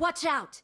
Watch out!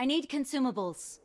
I need consumables.